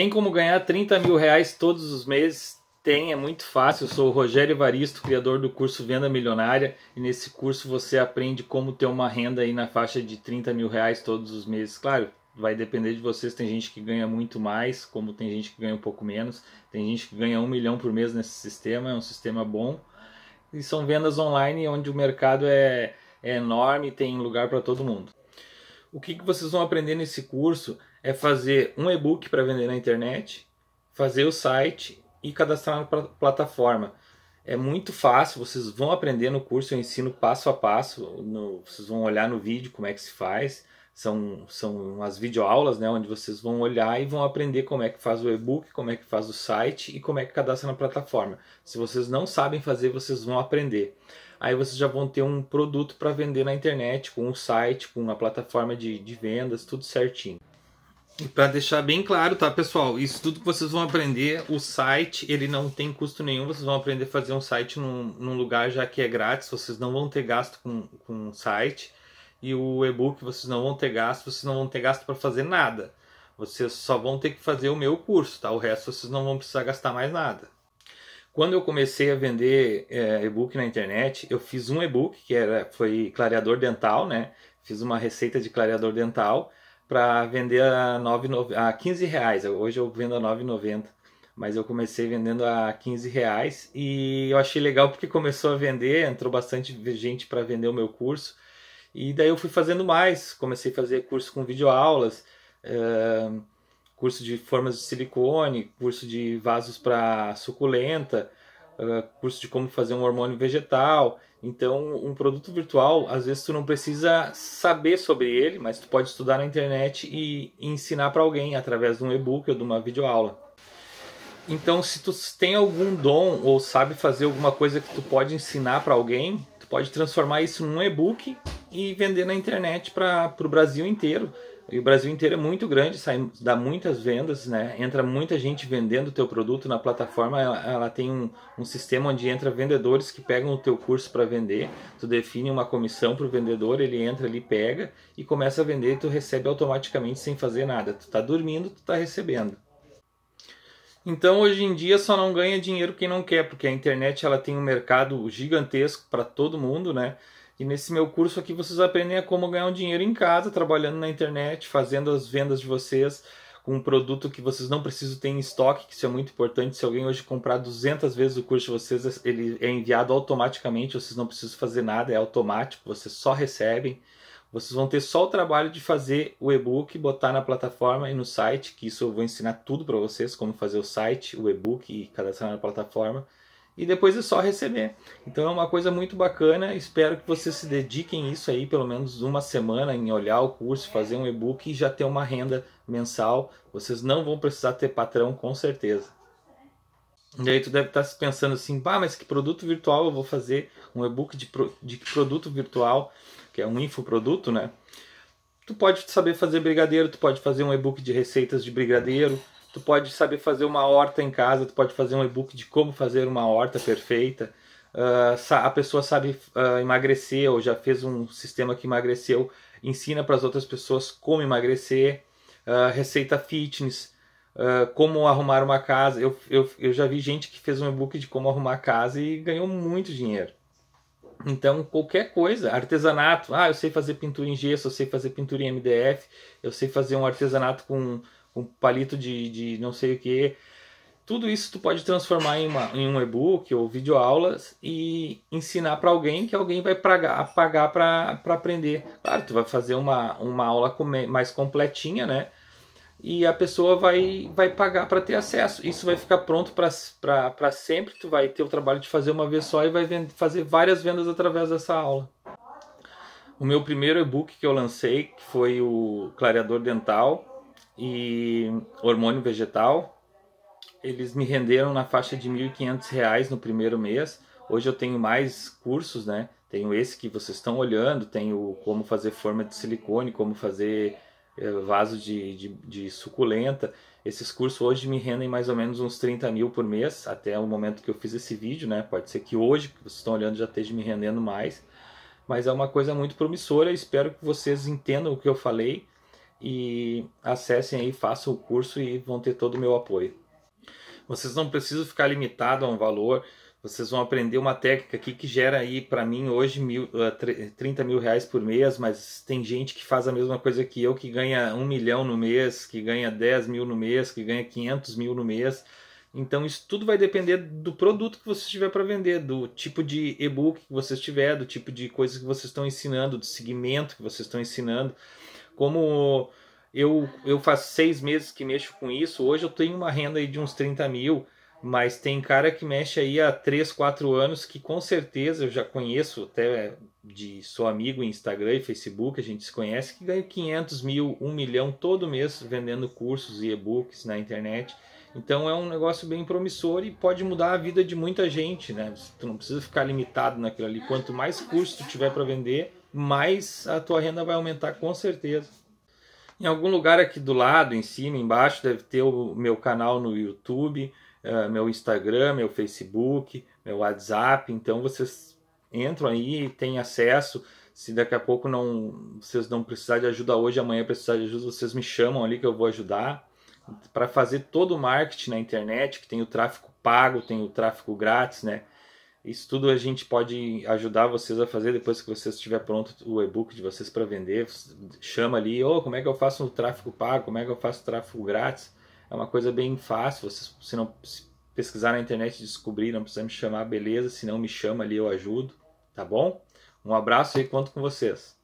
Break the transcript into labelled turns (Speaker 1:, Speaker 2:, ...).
Speaker 1: Tem como ganhar 30 mil reais todos os meses? Tem, é muito fácil. Eu sou o Rogério Evaristo, criador do curso Venda Milionária, e nesse curso você aprende como ter uma renda aí na faixa de 30 mil reais todos os meses. Claro, vai depender de vocês. Tem gente que ganha muito mais, como tem gente que ganha um pouco menos, tem gente que ganha um milhão por mês nesse sistema, é um sistema bom. E são vendas online onde o mercado é, é enorme, tem lugar para todo mundo. O que, que vocês vão aprender nesse curso? é fazer um e-book para vender na internet, fazer o site e cadastrar na plataforma. É muito fácil, vocês vão aprender no curso, eu ensino passo a passo, no, vocês vão olhar no vídeo como é que se faz, são, são umas videoaulas, né, onde vocês vão olhar e vão aprender como é que faz o e-book, como é que faz o site e como é que cadastra na plataforma. Se vocês não sabem fazer, vocês vão aprender. Aí vocês já vão ter um produto para vender na internet, com um site, com uma plataforma de, de vendas, tudo certinho. E para deixar bem claro, tá, pessoal? Isso tudo que vocês vão aprender, o site, ele não tem custo nenhum. Vocês vão aprender a fazer um site num, num lugar já que é grátis. Vocês não vão ter gasto com, com o site. E o e-book, vocês não vão ter gasto. Vocês não vão ter gasto para fazer nada. Vocês só vão ter que fazer o meu curso, tá? O resto vocês não vão precisar gastar mais nada. Quando eu comecei a vender é, e-book na internet, eu fiz um e-book que era, foi clareador dental, né? Fiz uma receita de clareador dental para vender a, 9, a 15 reais. Hoje eu vendo a 9,90 mas eu comecei vendendo a 15 reais e eu achei legal porque começou a vender, entrou bastante gente para vender o meu curso e daí eu fui fazendo mais, comecei a fazer curso com videoaulas, uh, curso de formas de silicone, curso de vasos para suculenta, eh, curso de como fazer um hormônio vegetal então, um produto virtual, às vezes tu não precisa saber sobre ele, mas tu pode estudar na internet e ensinar para alguém através de um e-book ou de uma videoaula. Então, se tu tem algum dom ou sabe fazer alguma coisa que tu pode ensinar para alguém, tu pode transformar isso num e-book e vender na internet para o Brasil inteiro e o Brasil inteiro é muito grande, sai, dá muitas vendas, né? Entra muita gente vendendo o teu produto na plataforma. Ela, ela tem um, um, sistema onde entra vendedores que pegam o teu curso para vender. Tu define uma comissão para o vendedor, ele entra ali, pega e começa a vender. E tu recebe automaticamente sem fazer nada. Tu está dormindo, tu está recebendo. Então hoje em dia só não ganha dinheiro quem não quer, porque a internet ela tem um mercado gigantesco para todo mundo, né? E nesse meu curso aqui vocês aprendem a como ganhar um dinheiro em casa, trabalhando na internet, fazendo as vendas de vocês com um produto que vocês não precisam ter em estoque, que isso é muito importante. Se alguém hoje comprar 200 vezes o curso de vocês, ele é enviado automaticamente, vocês não precisam fazer nada, é automático, vocês só recebem. Vocês vão ter só o trabalho de fazer o e-book, botar na plataforma e no site, que isso eu vou ensinar tudo para vocês, como fazer o site, o e-book e cadastrar na plataforma e depois é só receber. Então é uma coisa muito bacana. Espero que vocês se dediquem isso aí, pelo menos uma semana, em olhar o curso, fazer um e-book e já ter uma renda mensal. Vocês não vão precisar ter patrão, com certeza. E aí tu deve estar se pensando assim, pá, mas que produto virtual eu vou fazer? Um e-book de, pro... de produto virtual, que é um infoproduto, né? Tu pode saber fazer brigadeiro, tu pode fazer um e-book de receitas de brigadeiro, tu pode saber fazer uma horta em casa, tu pode fazer um e-book de como fazer uma horta perfeita. Uh, a pessoa sabe uh, emagrecer ou já fez um sistema que emagreceu, ensina para as outras pessoas como emagrecer, uh, receita fitness, como arrumar uma casa. Eu, eu, eu já vi gente que fez um e-book de como arrumar casa e ganhou muito dinheiro. Então, qualquer coisa, artesanato. Ah, eu sei fazer pintura em gesso, eu sei fazer pintura em MDF, eu sei fazer um artesanato com um palito de, de não sei o que. Tudo isso tu pode transformar em, uma, em um e-book ou videoaulas e ensinar para alguém que alguém vai pagar para aprender. Claro, tu vai fazer uma, uma aula mais completinha, né? E a pessoa vai, vai pagar para ter acesso. Isso vai ficar pronto para sempre. Tu vai ter o trabalho de fazer uma vez só e vai vend- fazer várias vendas através dessa aula o meu primeiro e-book que eu lancei, que foi o Clareador Dental, e hormônio vegetal. Eles me renderam na faixa de R$ 1.500 no primeiro mês. Hoje eu tenho mais cursos, né? Tenho esse que vocês estão olhando, tenho como fazer forma de silicone, como fazer eh, vaso de, de, de, suculenta. Esses cursos hoje me rendem mais ou menos uns 30 mil por mês, até o momento que eu fiz esse vídeo, né? Pode ser que hoje, que vocês estão olhando, já esteja me rendendo mais. Mas é uma coisa muito promissora, espero que vocês entendam o que eu falei e acessem aí, façam o curso e vão ter todo o meu apoio. Vocês não precisam ficar limitados a um valor, vocês vão aprender uma técnica aqui que gera aí para mim hoje mil, uh, eh, 30 mil reais por mês, mas tem gente que faz a mesma coisa que eu, que ganha um milhão no mês, que ganha 10 mil no mês, que ganha 500 mil no mês. Então isso tudo vai depender do produto que você tiver para vender, do tipo de e-book que você tiver, do tipo de coisa que vocês estão ensinando, do segmento que vocês estão ensinando. Como eu, eu faço seis meses que mexo com isso, hoje eu tenho uma renda de uns 30 mil, mas tem cara que mexe aí há 3, 4 anos que com certeza eu já conheço, até de sou amigo em Instagram e Facebook, a gente se conhece, que ganha 500 mil, 1 milhão todo mês vendendo cursos e e-books na internet. Então é um negócio bem promissor e pode mudar a vida de muita gente, né? Tu não precisa ficar limitado naquilo ali. Quanto mais curso tu tiver para vender, mais a tua renda vai aumentar com certeza. Em algum lugar aqui do lado, em cima, embaixo, deve ter o meu canal no YouTube, eh, meu Instagram, meu Facebook, meu WhatsApp. Então vocês entram aí, têm acesso. Se daqui a pouco não vocês não precisarem de ajuda hoje, amanhã precisar de ajuda, vocês me chamam ali que eu vou ajudar. Para fazer todo o marketing na internet, que tem o tráfego pago, tem o tráfego grátis, né? Isso tudo a gente pode ajudar vocês a fazer depois que vocês estiver pronto o e-book de vocês para vender. Chama ali, ou oh, como é que eu faço o tráfego pago? Como é que eu faço o tráfego grátis? É uma coisa bem fácil. Vocês, se não se pesquisar na internet e descobrir, não precisa me chamar, beleza. Se não me chama ali, eu ajudo, tá bom? Um abraço e conto com vocês.